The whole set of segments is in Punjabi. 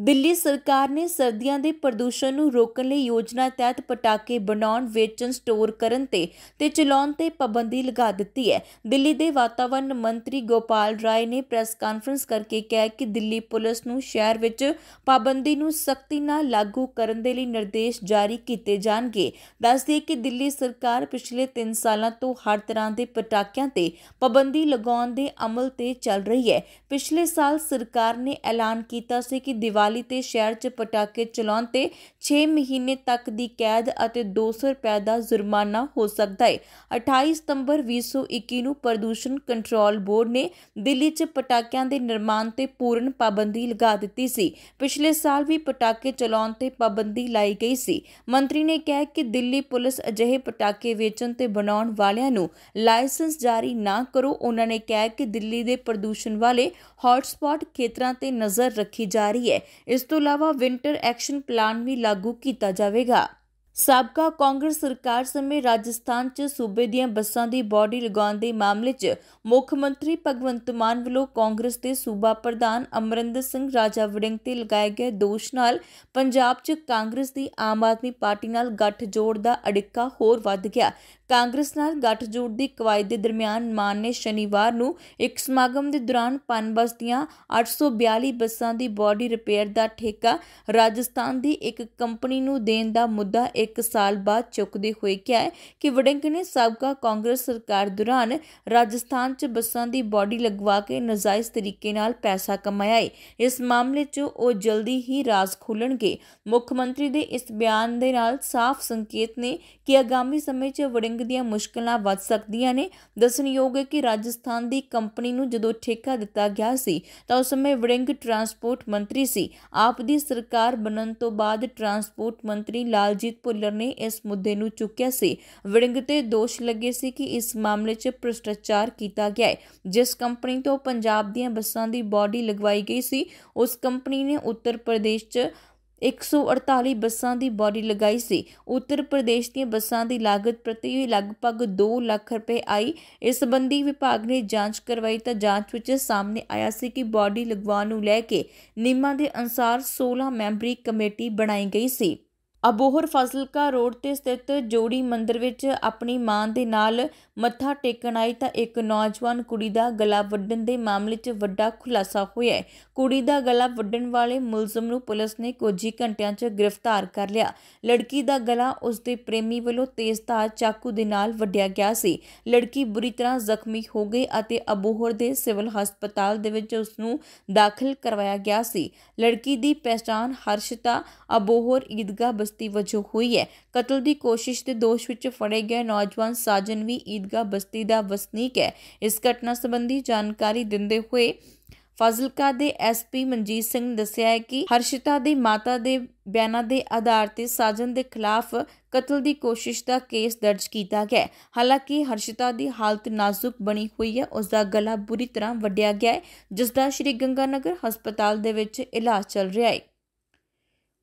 ਦਿੱਲੀ ਸਰਕਾਰ ਨੇ ਸਰਦੀਆਂ ਦੇ ਪ੍ਰਦੂਸ਼ਣ ਨੂੰ ਰੋਕਣ ਲਈ ਯੋਜਨਾ ਤਹਿਤ ਪਟਾਕੇ ਬਣਾਉਣ, ਵੇਚਣ, ਸਟੋਰ ਕਰਨ ਤੇ ਤੇ ਚਲਾਉਣ ਤੇ ਪਾਬੰਦੀ ਲਗਾ ਦਿੱਤੀ ਹੈ। ਦਿੱਲੀ ਦੇ ਵਾਤਾਵਰਣ ਮੰਤਰੀ ਗੋਪਾਲ ਰਾਏ ਨੇ ਪ੍ਰੈਸ ਕਾਨਫਰੰਸ ਕਰਕੇ ਕਿਹਾ ਕਿ ਦਿੱਲੀ ਪੁਲਿਸ ਨੂੰ ਸ਼ਹਿਰ ਵਿੱਚ ਪਾਬੰਦੀ ਨੂੰ ਸਖਤੀ ਨਾਲ ਲਾਗੂ ਕਰਨ ਦੇ ਲਈ ਨਿਰਦੇਸ਼ ਜਾਰੀ ਕੀਤੇ ਜਾਣਗੇ। ਦੱਸਦੇ ਕਿ ਦਿੱਲੀ ਸਰਕਾਰ ਪਿਛਲੇ 3 ਸਾਲਾਂ ਤੋਂ ਹਰ ਤਰ੍ਹਾਂ ਦੇ ਪਟਾਕਿਆਂ ਤੇ ਪਾਬੰਦੀ ਲਗਾਉਣ ਦੇ ਅਮਲ ਤੇ ਚੱਲ ਰਹੀ ਹੈ। ਪਿਛਲੇ ਸਾਲ ਸਰਕਾਰ ਨੇ ਐਲਾਨ ਕੀਤਾ ਸੀ ਕਿ ਦੀਵਾਲੀ ਤੇ ਸ਼ਹਿਰ 'ਚ ਪਟਾਕੇ ਚਲਾਉਣ ਤੇ 6 ਮਹੀਨੇ ਤੱਕ ਦੀ ਕੈਦ ਅਤੇ 200 ਰੁਪਏ ਦਾ ਜੁਰਮਾਨਾ ਹੋ ਸਕਦਾ ਹੈ 28 ਸਤੰਬਰ 2021 ਨੂੰ ਪ੍ਰਦੂਸ਼ਣ ਕੰਟਰੋਲ ਬੋਰਡ ਨੇ ਦਿੱਲੀ 'ਚ ਪਟਾਕਿਆਂ ਦੇ ਨਿਰਮਾਣ ਤੇ ਪੂਰਨ ਪਾਬੰਦੀ ਲਗਾ ਦਿੱਤੀ ਸੀ ਪਿਛਲੇ ਸਾਲ ਵੀ ਪਟਾਕੇ ਚਲਾਉਣ ਤੇ ਪਾਬੰਦੀ ਲਾਈ ਗਈ ਸੀ ਮੰਤਰੀ ਨੇ ਕਿਹਾ ਕਿ ਦਿੱਲੀ ਪੁਲਿਸ ਅਜਿਹੇ ਪਟਾਕੇ ਵੇਚਣ ਤੇ ਬਣਾਉਣ ਵਾਲਿਆਂ ਨੂੰ ਲਾਇਸੈਂਸ ਜਾਰੀ ਨਾ ਕਰੋ ਉਹਨਾਂ ਨੇ ਕਿਹਾ ਕਿ ਦਿੱਲੀ ਦੇ ਪ੍ਰਦੂਸ਼ਣ ਵਾਲੇ ਹੌਟਸਪੌਟ ਖੇਤਰਾਂ ਤੇ ਨਜ਼ਰ ਰੱਖੀ ਜਾ ਰਹੀ ਹੈ ਇਸ ਤੋਂ ਇਲਾਵਾ ਵਿੰਟਰ ਐਕਸ਼ਨ ਪਲਾਨ ਵੀ ਲਾਗੂ ਕੀਤਾ ਜਾਵੇਗਾ ਸਾਬਕਾ ਕਾਂਗਰਸ ਸਰਕਾਰ ਸਮੇਂ ਰਾਜਸਥਾਨ 'ਚ ਸੂਬੇ ਦੀਆਂ ਬੱਸਾਂ ਦੀ ਬਾਡੀ ਲਗਾਉਣ ਦੇ ਮਾਮਲੇ 'ਚ ਮੁੱਖ ਮੰਤਰੀ ਭਗਵੰਤ ਮਾਨ ਵੱਲੋਂ ਕਾਂਗਰਸ ਦੇ ਸੂਬਾ ਪ੍ਰਧਾਨ ਅਮਰਿੰਦਰ ਸਿੰਘ ਰਾਜਾ ਵੜਿੰਗ ਤੇ ਲਗਾਏ ਗਏ ਦੋਸ਼ ਨਾਲ ਪੰਜਾਬ 'ਚ ਕਾਂਗਰਸ ਦੀ ਆਮ ਆਦਮੀ ਪਾਰਟੀ ਨਾਲ ਗੱਠਜੋੜ ਦਾ ਅੜਿੱਕਾ ਹੋਰ ਵੱਧ ਗਿਆ ਕਾਂਗਰਸ ਨਾਲ ਗੱਠਜੋੜ ਦੀ ਕਵਾਇਦ ਦੇ ਦਰਮਿਆਨ ਮਾਨ ਨੇ ਸ਼ਨੀਵਾਰ ਨੂੰ ਇੱਕ ਸਮਾਗਮ ਦੇ ਦੌਰਾਨ ਪਨਬਸ ਦੀਆਂ 842 ਬੱਸਾਂ ਦੀ ਬਾਡੀ ਰਿਪੇਅਰ ਦਾ ਠੇਕਾ ਰਾਜਸਥਾਨ ਦੀ ਇੱਕ ਕੰਪਨੀ ਨੂੰ ਦੇਣ ਦਾ ਮੁੱਦਾ 1 ਸਾਲ ਬਾਅਦ ਚੁੱਕਦੇ ਹੋਏ ਕਿਹਾ ਹੈ ਕਿ ਵੜਿੰਗ ਨੇ ਸਾਬਕਾ ਕਾਂਗਰਸ ਸਰਕਾਰ ਦੌਰਾਨ ਰਾਜਸਥਾਨ 'ਚ ਬੱਸਾਂ ਦੀ ਬਾਡੀ ਲਗਵਾ ਕੇ ਨਜਾਇਜ਼ ਤਰੀਕੇ ਨਾਲ ਪੈਸਾ ਕਮਾਇਆ ਹੈ ਇਸ ਮਾਮਲੇ 'ਚ ਉਹ ਜਲਦੀ ਹੀ ਰਾਜ਼ ਖੋਲਣਗੇ ਮੁੱਖ ਮੰਤਰੀ ਦੇ ਇਸ ਬਿਆਨ ਦੇ ਨਾਲ ਸਾਫ਼ ਸੰਕੇਤ ਨੇ ਕਿ ਆਗਾਮੀ ਸਮੇਂ 'ਚ ਵੜਿੰਗ ਦੀਆਂ ਮੁਸ਼ਕਲਾਂ ਵੱਧ ਸਕਦੀਆਂ ਨੇ ਦੱਸਣਯੋਗ ਹੈ ਕਿ ਰਾਜਸਥਾਨ ਦੀ ਕੰਪਨੀ ਨੂੰ ਜਦੋਂ ਠੇਕਾ ਦਿੱਤਾ ਗਿਆ ਸੀ ਤਾਂ ਉਸ ਸਮੇਂ ਵੜਿੰਗ ਟਰਾਂਸਪੋਰਟ ਮੰਤਰੀ ਸੀ ਆਪ ਦੀ ਸਰਕਾਰ ਬਣਨ ਤੋਂ ਬਾਅਦ ਟਰਾਂਸਪੋਰਟ ਮੰਤਰੀ ਲਾਲਜੀਤ ਭੁੱਲਰ ਨੇ ਇਸ ਮੁੱਦੇ ਨੂੰ ਚੁੱਕਿਆ ਸੀ ਵਿੜਿੰਗ ਤੇ ਦੋਸ਼ ਲੱਗੇ ਸੀ ਕਿ ਇਸ ਮਾਮਲੇ 'ਚ ਭ੍ਰਿਸ਼ਟਾਚਾਰ ਕੀਤਾ ਗਿਆ ਹੈ ਜਿਸ ਕੰਪਨੀ ਤੋਂ ਪੰਜਾਬ ਦੀਆਂ ਬੱਸਾਂ ਦੀ ਬਾਡੀ ਲਗਵਾਈ ਗਈ ਸੀ ਉਸ ਕੰਪਨੀ ਨੇ ਉੱਤਰ ਪ੍ਰਦੇਸ਼ 'ਚ 148 ਬੱਸਾਂ ਦੀ ਬਾਡੀ ਲਗਾਈ ਸੀ ਉੱਤਰ ਪ੍ਰਦੇਸ਼ ਦੀਆਂ ਬੱਸਾਂ ਦੀ ਲਾਗਤ ਪ੍ਰਤੀ ਲਗਭਗ 2 ਲੱਖ ਰੁਪਏ ਆਈ ਇਸ ਸੰਬੰਧੀ ਵਿਭਾਗ ਨੇ ਜਾਂਚ ਕਰਵਾਈ ਤਾਂ ਜਾਂਚ ਵਿੱਚ ਸਾਹਮਣੇ ਆਇਆ ਸੀ ਕਿ ਬਾਡੀ ਲਗਵਾਉਣ ਨੂੰ ਲੈ ਕੇ ਨਿਯਮਾਂ ਦੇ ਅਨੁਸਾਰ 16 ਮੈਂਬਰੀ ਕਮੇਟੀ ਬਣਾਈ ਗਈ ਸੀ ਅਬੋਹਰ ਫਾਜ਼ਿਲਕਾ ਰੋਡ ਤੇ ਸਥਿਤ ਜੋੜੀ ਮੰਦਿਰ ਵਿੱਚ ਆਪਣੀ ਮਾਂ ਦੇ ਨਾਲ ਮੱਥਾ ਟੇਕਣ ਆਈ ਤਾਂ ਇੱਕ ਨੌਜਵਾਨ ਕੁੜੀ ਦਾ ਗਲਾ ਵੱਢਣ ਦੇ ਮਾਮਲੇ 'ਚ ਵੱਡਾ ਖੁਲਾਸਾ ਹੋਇਆ ਹੈ ਕੁੜੀ ਦਾ ਗਲਾ ਵੱਢਣ ਵਾਲੇ ਮੁਲਜ਼ਮ ਨੂੰ ਪੁਲਿਸ ਨੇ ਕੁਝ ਹੀ ਘੰਟਿਆਂ 'ਚ ਗ੍ਰਿਫਤਾਰ ਕਰ ਲਿਆ ਲੜਕੀ ਦਾ ਗਲਾ ਉਸ ਦੇ ਪ੍ਰੇਮੀ ਵੱਲੋਂ ਤੇਜ਼ ਧਾਰ ਚਾਕੂ ਦੇ ਨਾਲ ਵੱਢਿਆ ਗਿਆ ਸੀ ਲੜਕੀ ਬੁਰੀ ਤਰ੍ਹਾਂ ਜ਼ਖਮੀ ਹੋ ਗਈ ਅਤੇ ਅਬੋਹਰ ਦੇ ਸਿਵਲ ਹਸਪਤਾਲ ਦੇ ਵਿੱਚ ਉਸ ਨੂੰ ਦਾਖਲ ਕਰਵਾਇਆ ਗਿਆ ਸੀ ਲੜਕੀ ਦੀ ਪਛਾਣ ਹਰਸ਼ਤਾ ਅਬੋਹਰ ਈਦਗਾ ਦੀ ਵਜੋਂ ਹੋਈ ਹੈ ਕਤਲ ਦੀ ਕੋਸ਼ਿਸ਼ ਦੇ ਦੋਸ਼ ਵਿੱਚ ਫੜੇ ਗਏ ਨੌਜਵਾਨ ਸਾਜਨ ਵੀ ਈਦਗਾ ਬਸਤੀ ਦਾ ਵਸਨੀਕ ਹੈ ਇਸ ਘਟਨਾ ਸੰਬੰਧੀ ਜਾਣਕਾਰੀ ਦਿੰਦੇ ਹੋਏ ਫਾਜ਼ਿਲਕਾ ਦੇ ਐਸਪੀ ਮਨਜੀਤ ਸਿੰਘ ਨੇ ਦੱਸਿਆ ਹੈ ਕਿ ਹਰਸ਼ਿਤਾ ਦੀ ਮਾਤਾ ਦੇ ਬਿਆਨਾਂ ਦੇ ਆਧਾਰ ਤੇ ਸਾਜਨ ਦੇ ਖਿਲਾਫ ਕਤਲ ਦੀ ਕੋਸ਼ਿਸ਼ ਦਾ ਕੇਸ ਦਰਜ ਕੀਤਾ ਗਿਆ ਹੈ ਹਾਲਾਂਕਿ ਹਰਸ਼ਿਤਾ ਦੀ ਹਾਲਤ ਨਾਜ਼ੁਕ ਬਣੀ ਹੋਈ ਹੈ ਉਸ ਦਾ ਗਲਾ ਬੁਰੀ ਤਰ੍ਹਾਂ ਵੱਢਿਆ ਗਿਆ ਹੈ ਜਿਸ ਦਾ ਸ਼੍ਰੀ ਗੰਗਾਨਗਰ ਹਸਪਤਾਲ ਦੇ ਵਿੱਚ ਇਲਾਜ ਚੱਲ ਰਿਹਾ ਹੈ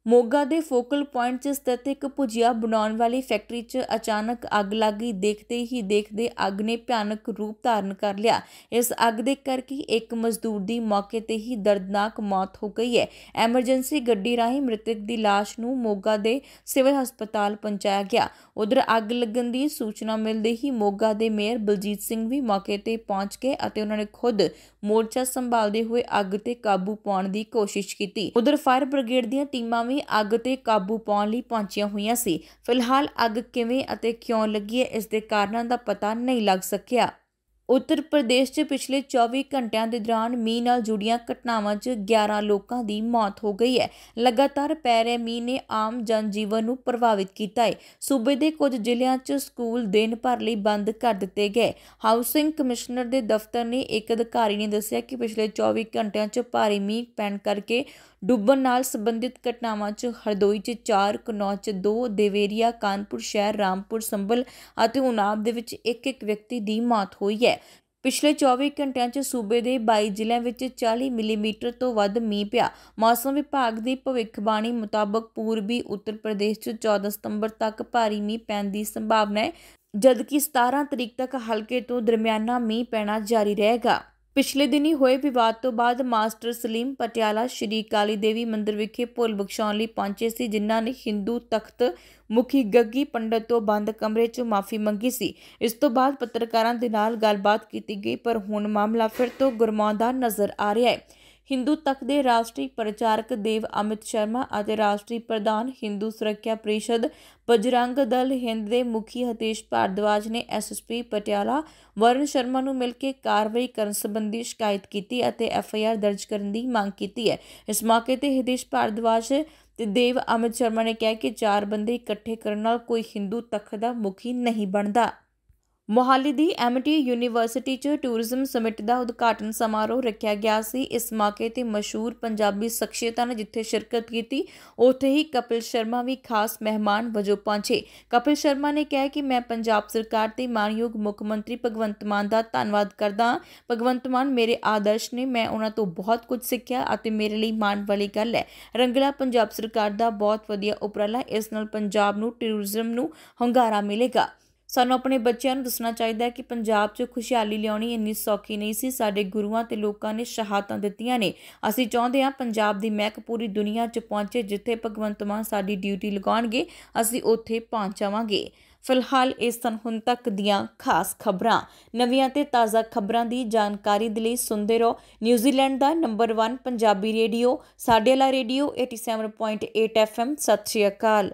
ਮੋਗਾ ਦੇ ਫੋਕਲ ਪੁਆਇੰਟ 'ਚ ਸਥਿਤ ਇੱਕ ਭੁਜੀਆ ਬਣਾਉਣ ਵਾਲੀ ਫੈਕਟਰੀ 'ਚ ਅਚਾਨਕ ਅੱਗ ਲੱਗ ਗਈ ਦੇਖਦੇ ਹੀ ਦੇਖਦੇ ਅੱਗ ਨੇ ਭਿਆਨਕ ਰੂਪ ਧਾਰਨ ਕਰ ਲਿਆ ਇਸ ਅੱਗ ਦੇ ਕਰਕੇ ਇੱਕ ਮਜ਼ਦੂਰ ਦੀ ਮੌਕੇ ਤੇ ਹੀ ਦਰਦਨਾਕ ਮੌਤ ਹੋ ਗਈ ਹੈ ਐਮਰਜੈਂਸੀ ਗੱਡੀ ਰਾਹੀਂ ਮ੍ਰਿਤਕ ਦੀ লাশ ਨੂੰ ਮੋਗਾ ਦੇ ਸਿਵਲ ਹਸਪਤਾਲ ਪਹੁੰਚਾਇਆ ਗਿਆ ਉਧਰ ਅੱਗ ਲੱਗਣ ਦੀ ਸੂਚਨਾ ਮਿਲਦੇ ਹੀ ਮੋਗਾ ਦੇ ਮੇਅਰ ਬਲਜੀਤ ਸਿੰਘ ਵੀ ਮੌਕੇ ਤੇ ਪਹੁੰਚ ਗਏ ਅਤੇ ਉਹਨਾਂ ਨੇ ਖੁਦ ਮੋਰਚਾ ਸੰਭਾਲਦੇ ਹੋਏ ਅੱਗ ਤੇ ਕਾਬੂ ਪਾਉਣ ਦੀ ਕੋਸ਼ਿਸ਼ ਕੀਤੀ ਉਧਰ ਫਾਇਰ ਬ੍ਰਿਗੇਡ ਦੀਆਂ ਟੀਮਾਂ ਵੀ ਅੱਗ ਤੇ ਕਾਬੂ ਪਾਉਣ ਲਈ ਪਹੁੰਚੀਆਂ ਹੋਈਆਂ ਸੀ ਫਿਲਹਾਲ ਅੱਗ ਕਿਵੇਂ ਅਤੇ ਕਿਉਂ ਲੱਗੀ ਹੈ ਇਸ ਦੇ ਕਾਰਨਾਂ ਦਾ ਪਤਾ ਨਹੀਂ ਲੱਗ ਸਕਿਆ ਉੱਤਰ ਪ੍ਰਦੇਸ਼ 'ਚ ਪਿਛਲੇ 24 ਘੰਟਿਆਂ ਦੇ ਦੌਰਾਨ ਮੀਂਹ ਨਾਲ ਜੁੜੀਆਂ ਘਟਨਾਵਾਂ 'ਚ 11 ਲੋਕਾਂ ਦੀ ਮੌਤ ਹੋ ਗਈ ਹੈ ਲਗਾਤਾਰ ਪੈ ਰਹੇ ਮੀਂਹ ਨੇ ਆਮ ਜਨਜੀਵਨ ਨੂੰ ਪ੍ਰਭਾਵਿਤ ਕੀਤਾ ਹੈ ਸੂਬੇ ਦੇ ਕੁਝ ਜ਼ਿਲ੍ਹਿਆਂ 'ਚ ਸਕੂਲ ਦਿਨ ਭਰ ਲਈ ਬੰਦ ਕਰ ਦਿੱਤੇ ਗਏ ਹਾਊਸਿੰਗ ਕਮਿਸ਼ਨਰ ਦੇ ਦਫ਼ਤਰ ਨੇ ਇੱਕ ਅਧਿਕਾਰੀ ਨੇ ਦੱਸਿਆ ਕਿ ਪਿਛਲੇ 24 ਘੰਟਿਆਂ 'ਚ ਭਾਰੀ ਮੀਂਹ ਪੈਣ ਕਰਕੇ ਡੁੱਬਣ ਨਾਲ ਸੰਬੰਧਿਤ ਘਟਨਾਵਾਂ 'ਚ ਹਰਦੋਈ 'ਚ 4 ਕਨੌਜ 'ਚ 2 ਦੇਵੇਰੀਆ ਕਾਨਪੁਰ ਸ਼ਹਿਰ ਰਾਮਪੁਰ ਸੰਭਲ ਅਤੇ ਉਨਾਬ ਦੇ ਵਿੱਚ ਇੱਕ ਇੱਕ ਵਿਅਕਤੀ ਦੀ ਮੌਤ ਹੋਈ ਹੈ ਪਿਛਲੇ 24 ਘੰਟਿਆਂ 'ਚ ਸੂਬੇ ਦੇ 22 ਜ਼ਿਲ੍ਹਿਆਂ ਵਿੱਚ 40 ਮਿਲੀਮੀਟਰ ਤੋਂ ਵੱਧ ਮੀਂਹ ਪਿਆ ਮੌਸਮ ਵਿਭਾਗ ਦੀ ਭਵਿੱਖਬਾਣੀ ਮੁਤਾਬਕ ਪੂਰਬੀ ਉੱਤਰ ਪ੍ਰਦੇਸ਼ 'ਚ 14 ਸਤੰਬਰ ਤੱਕ ਭਾਰੀ ਮੀਂਹ ਪੈਣ ਦੀ ਸੰਭਾਵਨਾ ਹੈ ਜਦਕਿ 17 ਤਰੀਕ ਤੱਕ ਹਲਕੇ ਤੋਂ ਦਰਮਿਆਨਾ ਮੀਂਹ ਪੈਣਾ ਜਾਰੀ ਰਹੇਗਾ ਪਿਛਲੇ ਦਿਨੀ ਹੋਏ ਵਿਵਾਦ ਤੋਂ ਬਾਅਦ ਮਾਸਟਰ ਸਲੀਮ ਪਟਿਆਲਾ ਸ਼੍ਰੀ ਕਾਲੀ ਦੇਵੀ ਮੰਦਿਰ ਵਿਖੇ ਭੁੱਲ ਬਖਸ਼ਾਉਣ ਲਈ ਪਹੁੰਚੇ ਸੀ ਜਿਨ੍ਹਾਂ ਨੇ Hindu ਤਖਤ ਮੁਖੀ ਗੱਗੀ ਪੰਡਤ ਤੋਂ ਬੰਦ ਕਮਰੇ 'ਚ ਮਾਫੀ ਮੰਗੀ ਸੀ ਇਸ ਤੋਂ ਬਾਅਦ ਪੱਤਰਕਾਰਾਂ ਦੇ ਨਾਲ ਗੱਲਬਾਤ ਕੀਤੀ ਗਈ ਪਰ ਹੁਣ ਮਾਮਲਾ ਫਿਰ ਤੋਂ ਗੁਰਮਾਉਂਦਾ ਨਜ਼ਰ ਆ ਰਿਹਾ ਹੈ ਹਿੰਦੂ ਤੱਕ ਦੇ ਰਾਸ਼ਟਰੀ ਪ੍ਰਚਾਰਕ ਦੇਵ ਅਮਿਤ ਸ਼ਰਮਾ ਅਤੇ ਰਾਸ਼ਟਰੀ ਪ੍ਰਧਾਨ ਹਿੰਦੂ ਸੁਰੱਖਿਆ ਪ੍ਰੀਸ਼ਦ ਬਜਰੰਗ ਦਲ ਹਿੰਦ ਦੇ ਮੁਖੀ ਹਤੇਸ਼ ਭਾਰਦਵਾਜ ਨੇ ਐਸਐਸਪੀ ਪਟਿਆਲਾ ਵਰਨ ਸ਼ਰਮਾ ਨੂੰ ਮਿਲ ਕੇ ਕਾਰਵਾਈ ਕਰਨ ਸੰਬੰਧੀ ਸ਼ਿਕਾਇਤ ਕੀਤੀ ਅਤੇ ਐਫਆਈਆਰ ਦਰਜ ਕਰਨ ਦੀ ਮੰਗ ਕੀਤੀ ਹੈ ਇਸ ਮੌਕੇ ਤੇ ਹਤੇਸ਼ ਭਾਰਦਵਾਜ ਤੇ ਦੇਵ ਅਮਿਤ ਸ਼ਰਮਾ ਨੇ ਕਿਹਾ ਕਿ ਚਾਰ ਬੰਦੇ ਇਕੱਠੇ ਕਰਨ ਨਾਲ ਕੋਈ ਹਿੰਦੂ ਤਖਤ ਦਾ ਮੁਖੀ ਨਹੀਂ ਬਣਦਾ ਮੋਹਾਲੀ ਦੀ ਐਮਟੀ ਯੂਨੀਵਰਸਿਟੀ 'ਚ ਟੂਰਿਜ਼ਮ ਸਮਿਟ ਦਾ ਉਦਘਾਟਨ ਸਮਾਰੋਹ ਰੱਖਿਆ ਗਿਆ ਸੀ ਇਸ ਮੌਕੇ ਤੇ ਮਸ਼ਹੂਰ ਪੰਜਾਬੀ ਸ਼ਖਸੀਅਤਾਂ ਨੇ ਜਿੱਥੇ ਸ਼ਿਰਕਤ ਕੀਤੀ ਉੱਥੇ ਹੀ ਕਪਿਲ ਸ਼ਰਮਾ ਵੀ ਖਾਸ ਮਹਿਮਾਨ ਵਜੋਂ ਪਹੁੰਚੇ ਕਪਿਲ ਸ਼ਰਮਾ ਨੇ ਕਿਹਾ ਕਿ ਮੈਂ ਪੰਜਾਬ ਸਰਕਾਰ ਤੇ ਮਾਨਯੋਗ ਮੁੱਖ ਮੰਤਰੀ ਭਗਵੰਤ ਮਾਨ ਦਾ ਧੰਨਵਾਦ ਕਰਦਾ ਭਗਵੰਤ ਮਾਨ ਮੇਰੇ ਆਦਰਸ਼ ਨੇ ਮੈਂ ਉਹਨਾਂ ਤੋਂ ਬਹੁਤ ਕੁਝ ਸਿੱਖਿਆ ਅਤੇ ਮੇਰੇ ਲਈ ਮਾਣ ਵਾਲੀ ਗੱਲ ਹੈ ਰੰਗਲਾ ਪੰਜਾਬ ਸਰਕਾਰ ਦਾ ਬਹੁਤ ਵਧੀਆ ਉਪਰਾਲਾ ਇਸ ਨਾਲ ਪੰਜਾਬ ਨੂੰ ਟੂਰਿਜ਼ਮ ਨੂੰ ਹੰਗਾਰਾ ਮਿਲੇਗਾ ਸਾਨੂੰ ਆਪਣੇ ਬੱਚਿਆਂ ਨੂੰ ਦੱਸਣਾ ਚਾਹੀਦਾ ਹੈ ਕਿ ਪੰਜਾਬ 'ਚ ਖੁਸ਼ਹਾਲੀ ਲਿਆਉਣੀ ਇੰਨੀ ਸੌਖੀ ਨਹੀਂ ਸੀ ਸਾਡੇ ਗੁਰੂਆਂ ਤੇ ਲੋਕਾਂ ਨੇ ਸ਼ਹਾਦਤਾਂ ਦਿੱਤੀਆਂ ਨੇ ਅਸੀਂ ਚਾਹੁੰਦੇ ਹਾਂ ਪੰਜਾਬ ਦੀ ਮਹਿਕ ਪੂਰੀ ਦੁਨੀਆ 'ਚ ਪਹੁੰਚੇ ਜਿੱਥੇ ਭਗਵੰਤ ਮਾਨ ਸਾਡੀ ਡਿਊਟੀ ਲਗਾਉਣਗੇ ਅਸੀਂ ਉੱਥੇ ਪਹੁੰਚ ਜਾਵਾਂਗੇ ਫਿਲਹਾਲ ਇਸ ਤਨ ਹੁਣ ਤੱਕ ਦੀਆਂ ਖਾਸ ਖਬਰਾਂ ਨਵੀਆਂ ਤੇ ਤਾਜ਼ਾ ਖਬਰਾਂ ਦੀ ਜਾਣਕਾਰੀ ਦੇ ਲਈ ਸੁਣਦੇ ਰਹੋ ਨਿਊਜ਼ੀਲੈਂਡ ਦਾ ਨੰਬਰ 1 ਪੰਜਾਬੀ ਰੇਡੀਓ ਸਾਡੇ ਵਾਲਾ ਰੇਡੀਓ 87.8 FM ਸਤਿ ਸ਼੍ਰੀ ਅਕਾਲ